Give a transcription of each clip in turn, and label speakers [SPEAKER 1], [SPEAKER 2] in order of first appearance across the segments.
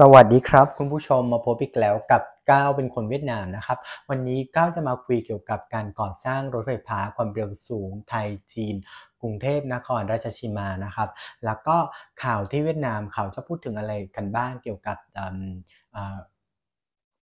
[SPEAKER 1] สวัสดีครับคุณผู้ชมมาพบอีกแล้วกับก้าวเป็นคนเวียดนามนะครับ วันนี้ก้าวจะมาคุยเกี่ยวกับการก่อสร้างรถไฟฟ้าความเร็วสูงไทยจีน กรุงเทพนครราชสีมานะครับแล้วก็ข่าวที่เวียดนามเขาจะพูดถึงอะไรกันบ้างเกี่ยวกับ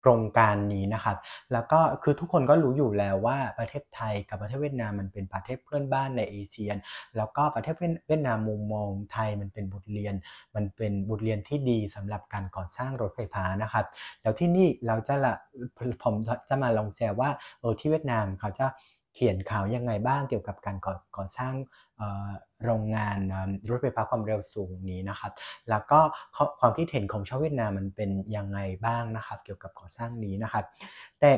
[SPEAKER 1] โครงการนี้นะครับ แล้วก็คือทุกคนก็รู้อยู่แล้วว่าประเทศไทยกับประเทศเวียดนามมันเป็นประเทศเพื่อนบ้านในเอเชียแล้วก็ประเทศเวียดนามมุมมองไทยมันเป็นบทเรียน มันเป็นบทเรียนที่ดีสำหรับการก่อสร้างรถไฟฟ้านะครับแล้วที่นี่เราจะละผมจะมาลองแชร์ว่าเออที่เวียดนามเขาจะเขียนข่าวยังไงบ้างเกี่ยวกับการก่อกอสร้างโรงงานรถไฟฟ้าความเร็วสูงนี้นะครับแล้วก็ความคิดเห็นของชาวเวียดนามมันเป็นยังไงบ้างนะครับเกี่ยวกับก่อสร้างนี้นะครับแต่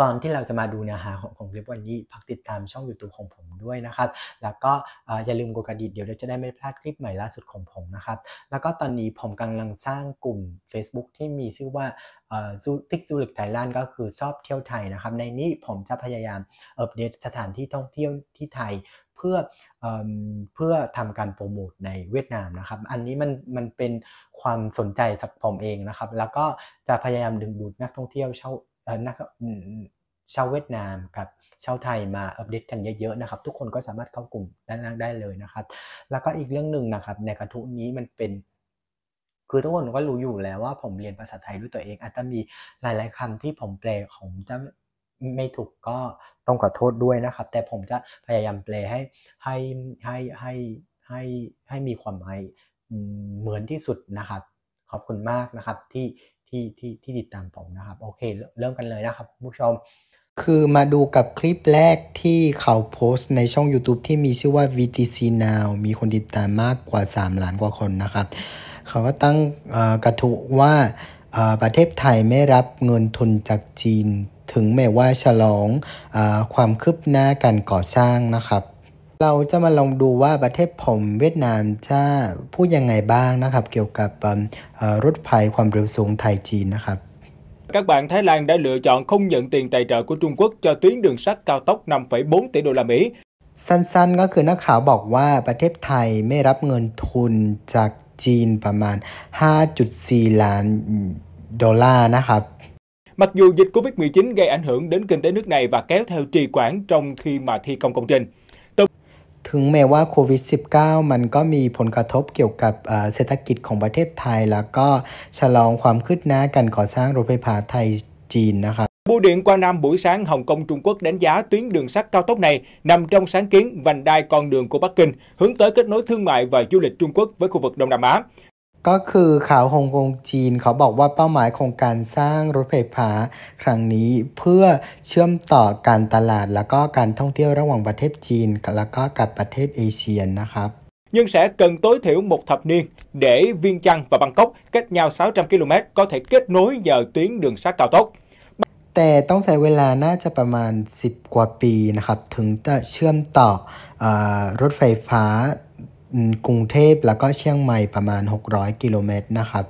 [SPEAKER 1] ก่อนที่เราจะมาดูเนื้อหาของของคลิปวันนี้พักติดตามช่อง YouTube ของผมด้วยนะครับ แล้วก็อย่าลืมกดกระดิ่งเดี๋ยวจะได้ไม่พลาดคลิปใหม่ล่าสุดของผมนะครับ แล้วก็ตอนนี้ผมกำลังสร้างกลุ่ม Facebook ที่มีชื่อว่าติ๊กซูริกไทยแลนด์ก็คือชอบเที่ยวไทยนะครับ ในนี้ผมจะพยายามอัปเดตสถานที่ท่องเที่ยวที่ไทยเพื่อเพื่อทำการโปรโมทในเวียดนามนะครับ อันนี้มันมันเป็นความสนใจสักผมเองนะครับ แล้วก็จะพยายามดึงดูดนักท่องเที่ยวเช่านักชาวเวียดนามกับชาวไทยมาอัปเดตกันเยอะๆนะครับ ทุกคนก็สามารถเข้ากลุ่มด้านล่างได้เลยนะครับ แล้วก็อีกเรื่องหนึ่งนะครับในกระทู้นี้มันเป็น คือทุกคนก็รู้อยู่แล้วว่าผมเรียนภาษาไทยด้วยตัวเองอาจจะมีหลาย ๆคำที่ผมแปลของจะไม่ถูกก็ต้องขอโทษด้วยนะครับ แต่ผมจะพยายามแปลให้ให้ให้ให้ให้ให้มีความหมายเหมือนที่สุดนะครับขอบคุณมากนะครับที่ที่ที่ที่ติดตามผมนะครับโอเคเริ่มกันเลยนะครับ ผู้ชม
[SPEAKER 2] คือมาดูกับคลิปแรกที่เขาโพสต์ในช่อง YouTube ที่มีชื่อว่า VTC Now มีคนติดตามมากกว่า 3 ล้านกว่าคนนะครับ เขาก็ตั้งกระทุว่าประเทศไทยไม่รับเงินทุนจากจีน ถึงแม้ว่าฉลองอความคืบหน้าการก่อสร้างนะครับเราจะมาลองดูว่าประเทศผมเวียดนามจะพูดยังไงบ้างนะครับเกี่ยวกับรถไฟความเร็วสูงไทยจีนนะครับ
[SPEAKER 3] Các bạn Thái Lan đã lựa chọn không nhận tiền tài trợ của Trung Quốc cho tuyến đường sắt cao tốc 5,4 tỷ đô la Mỹ.
[SPEAKER 2] สั้นๆก็คือนักข่าวบอกว่าประเทศไทยไม่รับเงินทุนจากจีน ประมาณ 5.4 ล้านดอลลาร์นะครับ
[SPEAKER 3] Mặc dù dịch Covid-19 gây ảnh hưởng đến kinh tế nước này và kéo theo trì quản trong khi mà thi công công trình,
[SPEAKER 2] ถึงแม้ว่าโควิด -19 มันก็มีผลกระทบเกี่ยวกับเศรษฐกิจของประเทศไทย แล้วก็ชะลองความคืบหน้าการก่อสร้างรถไฟฟ้าไทยจีนนะครับ Bưu
[SPEAKER 3] điện Quang Nam buổi sáng Hồng Kông Trung Quốc đánh giá tuyến đường sắt cao tốc này nằm trong sáng kiến vành đai con đường của Bắc Kinh hướng tới kết nối thương mại và du lịch Trung Quốc với khu vực Đông Nam Á.
[SPEAKER 2] ก็คือข่าวฮ่องกงจีนเขาบอกว่าเป้าหมายโครงการสร้างรถไฟฟ้าครั้งนี้เพื่อเชื่อมต่อการตลาดแล้วก็การท่องเที่ยวระหว่างประเทศจีนแล้วก็กับประเทศเอเชียนะครับ
[SPEAKER 3] nhưng sẽ cần tối thiểu một thập niên để Viên Chăn và Bangkok cách nhau 600 km có thể kết nối nhờ tuyến đường sắt cao tốc.
[SPEAKER 2] แต่ต้องใช้เวลาน่าจะประมาณ 10 กว่าปีนะครับถึงจะเชื่อมต่ออรถไฟฟ้ากรุงเทพแล้วก็เชียงใหม่ประมาณ 600กิโลเมตรนะครับ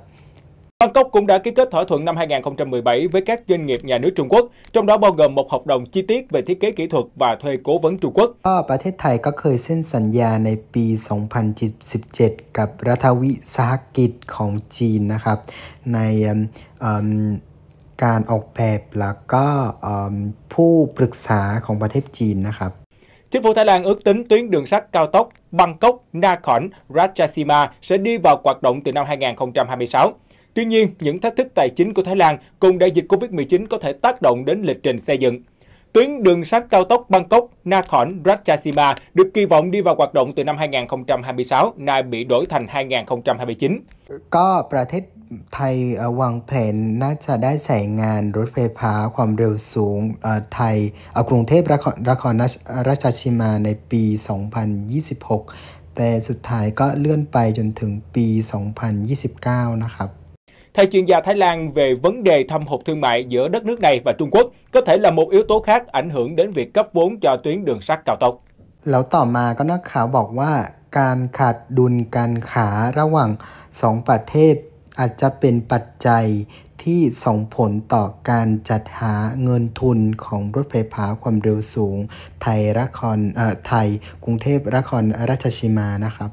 [SPEAKER 3] Bangkok cũng đã ký kết thỏa thuận năm 2017 với các doanh nghiệp nhà nước Trung Quốc, trong đó bao gồm một hợp đồng chi tiết về thiết kế kỹ thuật và thuê cố vấn Trung Quốc.
[SPEAKER 2] ประเทศไทยก็เคยเซ็นสัญญาในปี 2017 กับรัฐวิสาหกิจของจีนนะครับ ในการออกแบบแล้วก็ผู้ปรึกษาของประเทศจีนนะครับ
[SPEAKER 3] Chính phủ Thái Lan ước tính tuyến đường sắt cao tốc Bangkok Nakhon Ratchasima sẽ đi vào hoạt động từ năm 2026. Tuy nhiên, những thách thức tài chính của Thái Lan cùng đại dịch Covid-19 có thể tác động đến lịch trình xây dựng. Tuyến đường sắt cao tốc Bangkok Nakhon Ratchasima được kỳ vọng đi vào hoạt động từ năm 2026, nay bị đổi thành 2029.
[SPEAKER 2] Có ประเทศไทยวางแผนน่าจะได้ใช้งานรถไฟฟ้าความเร็วสูงไทยกรุงเทพนครราชสีมาในปี2026แต่สุดท้ายก็เลื่อนไปจนถึงปี2029นะครับ
[SPEAKER 3] Theo chuyên gia Thái Lan về vấn đề thâm hụt thương mại giữa đất nước này và Trung Quốc có thể là một yếu tố khác ảnh hưởng đến việc cấp vốn cho tuyến đường sắt cao tốc.
[SPEAKER 2] แล้วต่อมาก็นักข่าวบอกว่าการขาดดุลการขาระหว่างสองประเทศอาจจะเป็นปัจจัยที่ส่งผลต่อการจัดหาเงินทุนของรถไฟฟ้าความเร็วสูง ไทยรครไทย กรุงเทพรครราชสีมานะครับ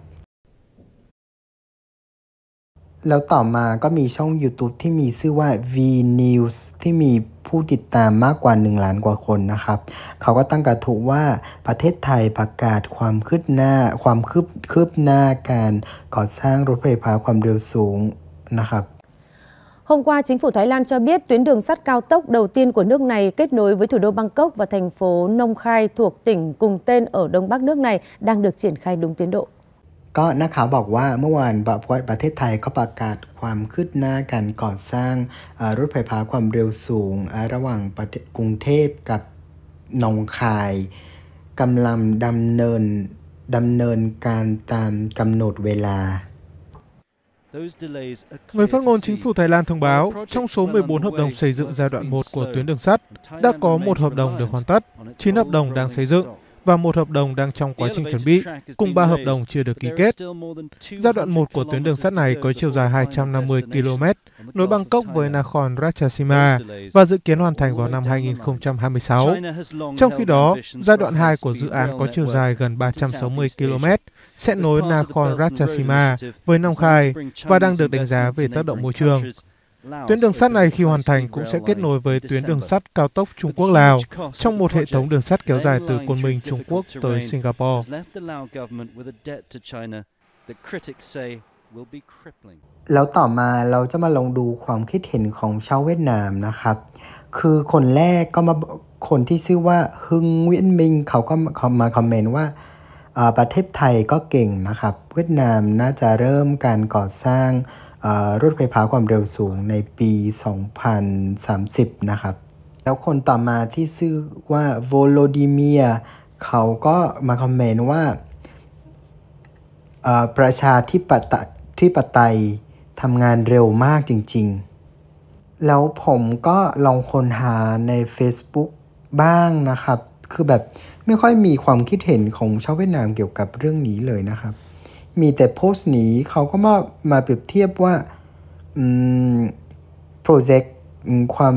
[SPEAKER 2] แล้วต่อมาก็มีช่อง YouTube ที่มีชื่อว่า V News ที่มีผู้ติดตามมากกว่า1ล้านกว่าคนนะครับ เขาก็ตั้งกระทู้ว่าประเทศไทยประกาศความคืบหน้าความคืบคืบหน้าการก่อสร้างรถไฟฟ้าความเร็วสูงนะครับ Hôm qua, chính phủ Thái Lan cho biết tuyến đường sắt cao tốc đầu tiên của nước này kết nối với thủ đô Bangkok và thành phố Nong Khai thuộc tỉnh cùng tên ở đông bắc nước này đang được triển khai đúng tiến độ. ก็นักข่าวบอกว่าเมื่อวานประเทศไทยก็ประกาศความคืบหน้าการก่อสร้างรถไฟฟ้าความเร็วสูงระหว่างประเทศกรุงเทพกับหนองคายกำลังดำเนินดำเนินการตามกำหนดเวลา Người phát ngôn chính phủ Thái Lan thông báo, trong số 14 hợp đồng xây dựng giai đoạn 1 của tuyến đường sắt,
[SPEAKER 3] đã có một hợp đồng được hoàn tất, 9 hợp đồng đang xây dựng, và một hợp đồng đang trong quá trình chuẩn bị, cùng ba hợp đồng chưa được ký kết. Giai đoạn 1 của tuyến đường sắt này có chiều dài 250 km, nối Bangkok với Nakhon Ratchasima và dự kiến hoàn thành vào năm 2026. Trong khi đó, giai đoạn 2 của dự án có chiều dài gần 360 km sẽ nối Nakhon Ratchasima với Nong Khai và đang được đánh giá về tác động môi trường. Tuyến đường sắt này khi hoàn thành cũng sẽ kết nối với tuyến đường sắt cao tốc Trung Quốc-Lào trong một hệ thống đường sắt kéo dài từ Côn Minh, Trung Quốc tới Singapore. แล้ว
[SPEAKER 2] ต่อมาเราจะมาลองดูความคิดเห็นของชาวเวียดนามนะครับ คือคนแรกก็มาคนที่ชื่อว่าฮึงเวียนมิงเขาก็มาคอมเมนต์ว่าประเทศไทยก็เก่งนะครับ เวียดนามน่าจะเริ่มการก่อสร้างรถไฟฟ้าความเร็วสูงในปี 2030 นะครับ แล้วคนต่อมาที่ชื่อว่าโวโลดิเมียเขาก็มาคอมเมนต์ว่า ประชาธิปไตที่ปไตยทำงานเร็วมากจริงๆ แล้วผมก็ลองค้นหาใน Facebook บ้างนะครับ คือแบบไม่ค่อยมีความคิดเห็นของชาวเวียดนามเกี่ยวกับเรื่องนี้เลยนะครับมีแต่โพสต์หนีเขาก็มามาเปรียบเทียบว่าโปรเจกต์ความ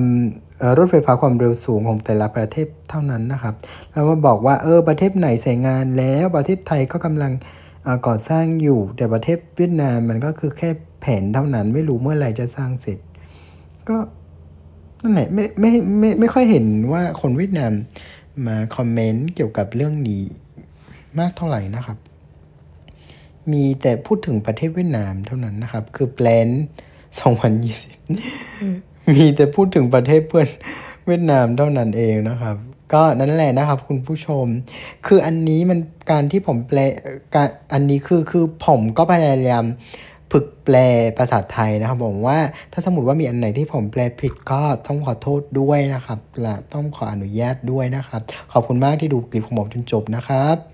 [SPEAKER 2] รถไฟฟ้าความเร็วสูงของแต่ละประเทศเท่านั้นนะครับแล้วมาบอกว่าเออประเทศไหนใส่งานแล้วประเทศไทยก็กำลังก่อสร้างอยู่แต่ประเทศเวียดนามมันก็คือแค่แผนเท่านั้น ไม่รู้เมื่อไหร่จะสร้างเสร็จก็นั่นแหละไม่ไม่ไมไม่ไม่ค่อยเห็นว่าคนเวียดนามมาคอมเมนต์เกี่ยวกับเรื่องนี้มากเท่าไหร่นะครับมีแต่พูดถึงประเทศเวียดนามเท่านั้นนะครับ คือแปลนสองพันยี่สิบมีแต่พูดถึงประเทศเพื่อนเวียดนามเท่านั้นเองนะครับ ก็นั่นแหละนะครับ คุณผู้ชม คืออันนี้มันการที่ผมแปลการอันนี้คือคือผมก็พยายามฝึกแปลภาษาไทยนะครับ ผมว่าถ้าสมมติว่ามีอันไหนที่ผมแปลผิดก็ต้องขอโทษด้วยนะครับ และ
[SPEAKER 1] ต้องขออนุญาตด้วยนะครับ ขอบคุณมากที่ดูคลิปของผมจนจบนะครับ